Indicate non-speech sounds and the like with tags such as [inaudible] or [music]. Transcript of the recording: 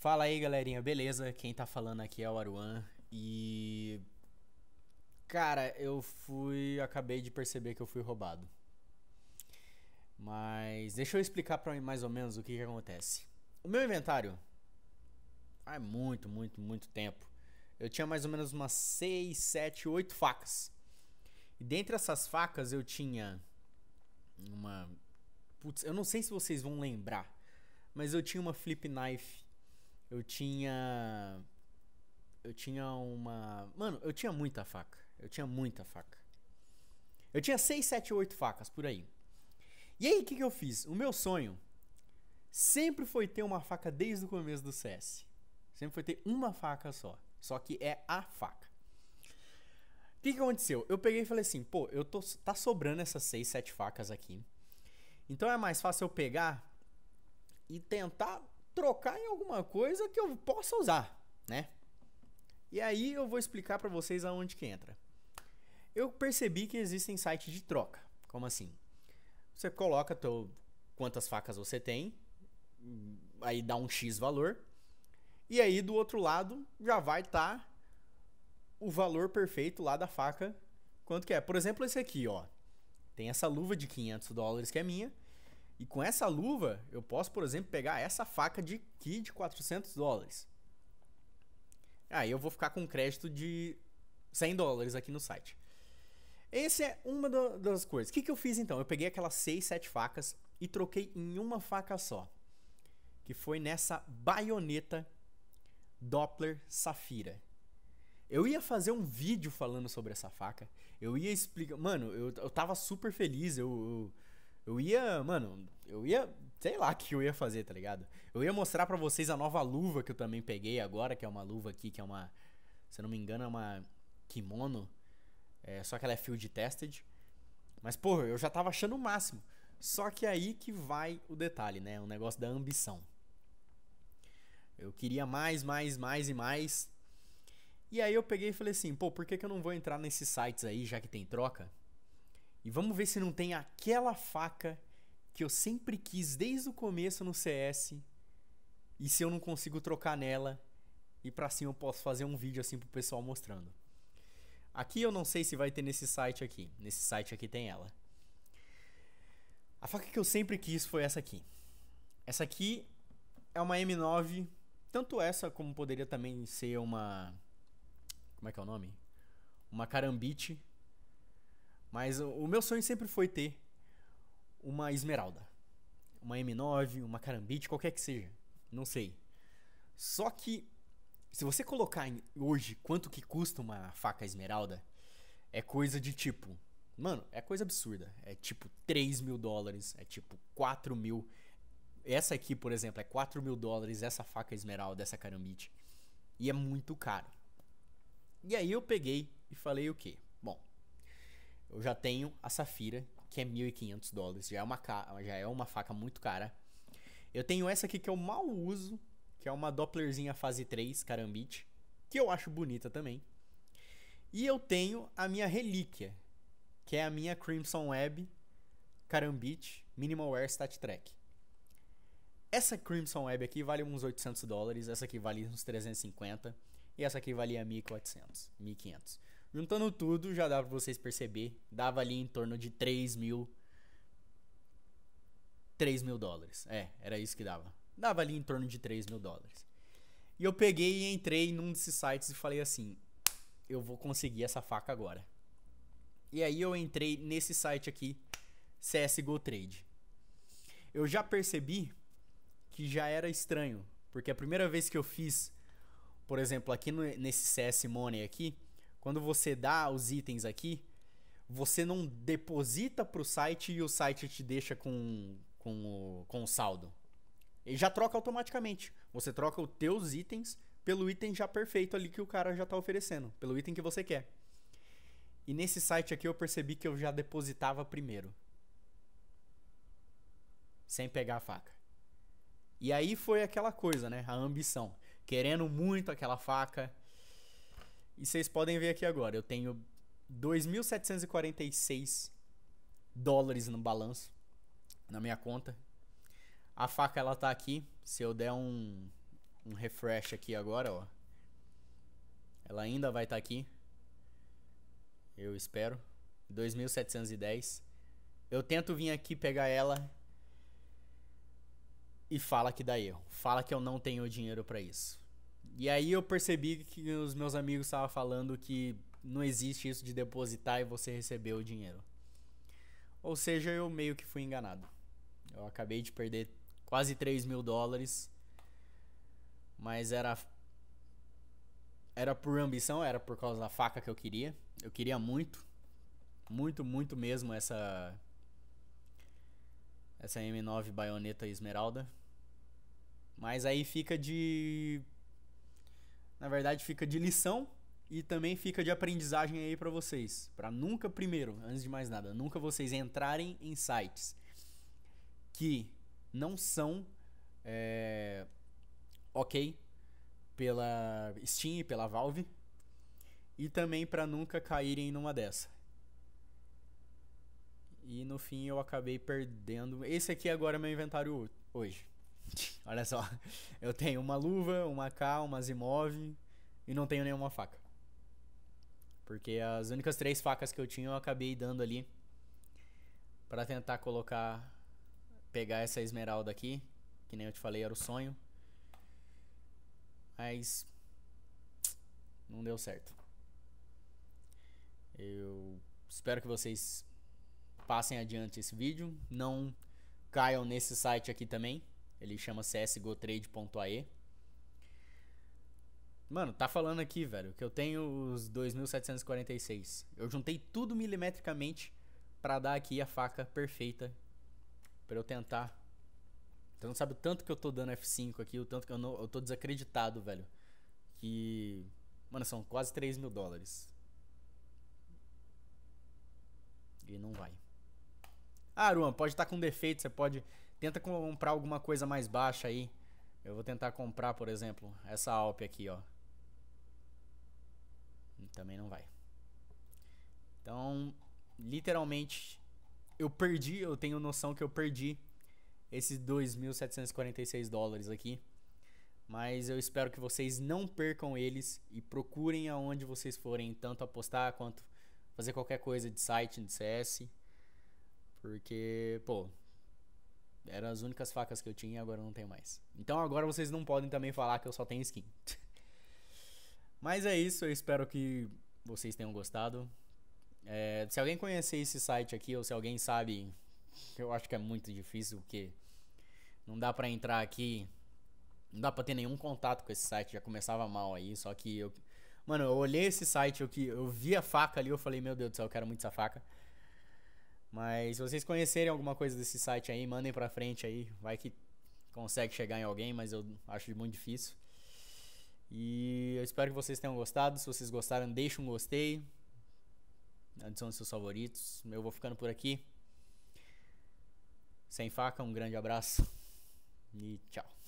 Fala aí, galerinha, beleza? Quem tá falando aqui é o Aruan e. Cara, eu fui. Acabei de perceber que eu fui roubado. Mas deixa eu explicar pra mim mais ou menos o que, que acontece. O meu inventário. há muito, muito, muito tempo. Eu tinha mais ou menos umas 6, 7, 8 facas. E dentre essas facas eu tinha. Uma. Putz, eu não sei se vocês vão lembrar. Mas eu tinha uma flip knife eu tinha. Eu tinha uma. Mano, eu tinha muita faca. Eu tinha muita faca. Eu tinha 6, 7, 8 facas por aí. E aí, o que, que eu fiz? O meu sonho sempre foi ter uma faca desde o começo do CS. Sempre foi ter uma faca só. Só que é a faca. O que, que aconteceu? Eu peguei e falei assim, pô, eu tô, tá sobrando essas 6, 7 facas aqui. Então é mais fácil eu pegar e tentar trocar em alguma coisa que eu possa usar, né? E aí eu vou explicar para vocês aonde que entra. Eu percebi que existem sites de troca. Como assim? Você coloca teu, quantas facas você tem, aí dá um X valor, e aí do outro lado já vai estar tá o valor perfeito lá da faca, quanto que é. Por exemplo, esse aqui, ó. Tem essa luva de 500 dólares que é minha, e com essa luva, eu posso, por exemplo, pegar essa faca de Ki de 400 dólares. Aí eu vou ficar com crédito de 100 dólares aqui no site. Essa é uma do, das coisas. O que, que eu fiz então? Eu peguei aquelas 6, 7 facas e troquei em uma faca só. Que foi nessa baioneta Doppler Safira. Eu ia fazer um vídeo falando sobre essa faca. Eu ia explicar. Mano, eu, eu tava super feliz. eu, eu eu ia, mano, eu ia, sei lá o que eu ia fazer, tá ligado? Eu ia mostrar para vocês a nova luva que eu também peguei agora, que é uma luva aqui, que é uma, se eu não me engano, é uma kimono. É, só que ela é field tested. Mas, porra, eu já tava achando o máximo. Só que aí que vai o detalhe, né? O negócio da ambição. Eu queria mais, mais, mais e mais. E aí eu peguei e falei assim, pô, por que, que eu não vou entrar nesses sites aí, já que tem troca? E vamos ver se não tem aquela faca que eu sempre quis desde o começo no CS. E se eu não consigo trocar nela. E pra cima eu posso fazer um vídeo assim pro pessoal mostrando. Aqui eu não sei se vai ter nesse site aqui. Nesse site aqui tem ela. A faca que eu sempre quis foi essa aqui. Essa aqui é uma M9. Tanto essa como poderia também ser uma. Como é que é o nome? Uma carambite mas o meu sonho sempre foi ter uma esmeralda. Uma M9, uma carambite, qualquer que seja. Não sei. Só que, se você colocar hoje quanto que custa uma faca esmeralda, é coisa de tipo. Mano, é coisa absurda. É tipo 3 mil dólares, é tipo 4 mil. Essa aqui, por exemplo, é 4 mil dólares, essa faca esmeralda, essa carambite. E é muito caro. E aí eu peguei e falei o quê? Eu já tenho a Safira, que é 1.500 dólares. Já é, uma ca... já é uma faca muito cara. Eu tenho essa aqui que eu mal uso, que é uma Dopplerzinha fase 3 Carambit, que eu acho bonita também. E eu tenho a minha relíquia, que é a minha Crimson Web Carambit Minimal Wear Stat Track. Essa Crimson Web aqui vale uns 800 dólares, essa aqui vale uns 350 e essa aqui valia 1400, 1500. Juntando tudo, já dá pra vocês perceber, dava ali em torno de 3 mil. 3 mil dólares. É, era isso que dava. Dava ali em torno de 3 mil dólares. E eu peguei e entrei num desses sites e falei assim: eu vou conseguir essa faca agora. E aí eu entrei nesse site aqui, CSGO Trade. Eu já percebi que já era estranho, porque a primeira vez que eu fiz, por exemplo, aqui no, nesse CS Money aqui, quando você dá os itens aqui, você não deposita para o site e o site te deixa com, com, o, com o saldo. Ele já troca automaticamente. Você troca os teus itens pelo item já perfeito ali que o cara já está oferecendo, pelo item que você quer. E nesse site aqui eu percebi que eu já depositava primeiro. Sem pegar a faca. E aí foi aquela coisa, né? A ambição. Querendo muito aquela faca, e vocês podem ver aqui agora, eu tenho 2.746 dólares no balanço, na minha conta. A faca ela tá aqui, se eu der um, um refresh aqui agora, ó. Ela ainda vai estar tá aqui. Eu espero. 2710. Eu tento vir aqui pegar ela e fala que dá erro. Fala que eu não tenho dinheiro para isso. E aí eu percebi que os meus amigos estavam falando que não existe isso de depositar e você receber o dinheiro. Ou seja, eu meio que fui enganado. Eu acabei de perder quase 3 mil dólares, mas era. Era por ambição, era por causa da faca que eu queria. Eu queria muito, muito, muito mesmo essa. Essa M9 baioneta esmeralda. Mas aí fica de na verdade fica de lição e também fica de aprendizagem aí para vocês, para nunca primeiro, antes de mais nada, nunca vocês entrarem em sites que não são é, ok pela Steam e pela Valve e também para nunca caírem numa dessa. E no fim eu acabei perdendo. Esse aqui é agora é meu inventário hoje. [laughs] Olha só, eu tenho uma luva, uma K, uma Zimov e não tenho nenhuma faca. Porque as únicas três facas que eu tinha eu acabei dando ali para tentar colocar pegar essa esmeralda aqui, que nem eu te falei era o sonho. Mas não deu certo. Eu espero que vocês passem adiante esse vídeo, não caiam nesse site aqui também ele chama csgotrade.ae. Mano, tá falando aqui, velho, que eu tenho os 2746. Eu juntei tudo milimetricamente para dar aqui a faca perfeita para eu tentar. Então não sabe o tanto que eu tô dando F5 aqui, o tanto que eu, não, eu tô desacreditado, velho. Que. Mano, são quase 3 mil dólares. E não vai. Ah, Aruan, pode estar tá com defeito, você pode. Tenta comprar alguma coisa mais baixa aí. Eu vou tentar comprar, por exemplo, essa Alp aqui, ó. Também não vai. Então, literalmente, eu perdi, eu tenho noção que eu perdi esses 2.746 dólares aqui. Mas eu espero que vocês não percam eles e procurem aonde vocês forem, tanto apostar quanto fazer qualquer coisa de site, de CS. Porque, pô, eram as únicas facas que eu tinha e agora não tenho mais. Então agora vocês não podem também falar que eu só tenho skin. [laughs] Mas é isso, eu espero que vocês tenham gostado. É, se alguém conhecer esse site aqui ou se alguém sabe, eu acho que é muito difícil porque não dá para entrar aqui, não dá para ter nenhum contato com esse site, já começava mal aí, só que eu Mano, eu olhei esse site, eu, que, eu vi a faca ali, eu falei, meu Deus do céu, eu quero muito essa faca. Mas se vocês conhecerem alguma coisa desse site aí, mandem pra frente aí. Vai que consegue chegar em alguém, mas eu acho muito difícil. E eu espero que vocês tenham gostado. Se vocês gostaram, deixe um gostei. Adicione seus favoritos. Eu vou ficando por aqui. Sem faca, um grande abraço. E tchau.